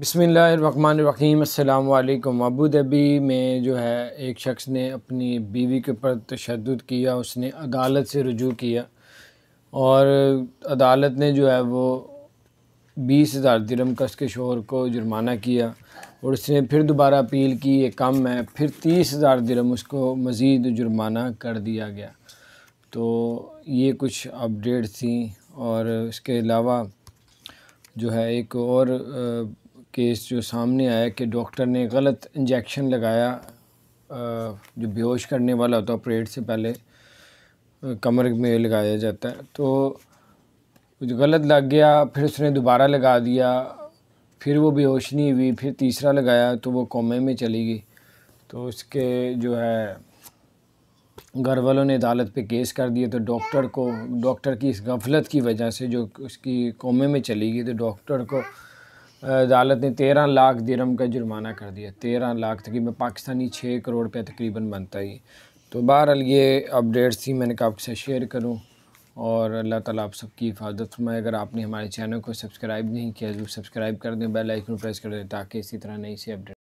बसमीम अल्लाम Abu Dhabi में जो है एक शख्स ने अपनी बीवी के ऊपर तशद किया उसने अदालत से रजू किया और अदालत ने जो है वो बीस हज़ार दिरम का उसके शोर को जुर्माना किया और उसने फिर दोबारा अपील की ये कम है फिर तीस हज़ार दिरम उसको मज़ीद जुर्माना कर दिया गया तो ये कुछ अपडेट थी और इसके अलावा जो है एक और केस जो सामने आया कि डॉक्टर ने गलत इंजेक्शन लगाया जो बेहोश करने वाला होता है ऑपरेट से पहले कमर में लगाया जाता है तो कुछ गलत लग गया फिर उसने दोबारा लगा दिया फिर वो बेहोश नहीं हुई फिर तीसरा लगाया तो वो कोमे में चली गई तो उसके जो है घर वालों ने अदालत पे केस कर दिया तो डॉक्टर को डॉक्टर की इस गफलत की वजह से जो उसकी कोमे में चली गई तो डॉक्टर को अदालत ने तेरह लाख दिरम का जुर्माना कर दिया तेरह लाख तकरीबन पाकिस्तानी छः करोड़ रुपया तकरीबन बनता ही तो बहरहाल ये अपडेट्स थी मैंने कहा आपके साथ शेयर करूँ और अल्लाह ताला आप सबकी हिफाजत फरमाए अगर आपने हमारे चैनल को सब्सक्राइब नहीं किया जो सब्सक्राइब कर दें बेल आइकन प्रेस कर दें ताकि इसी तरह नई सी अपडेट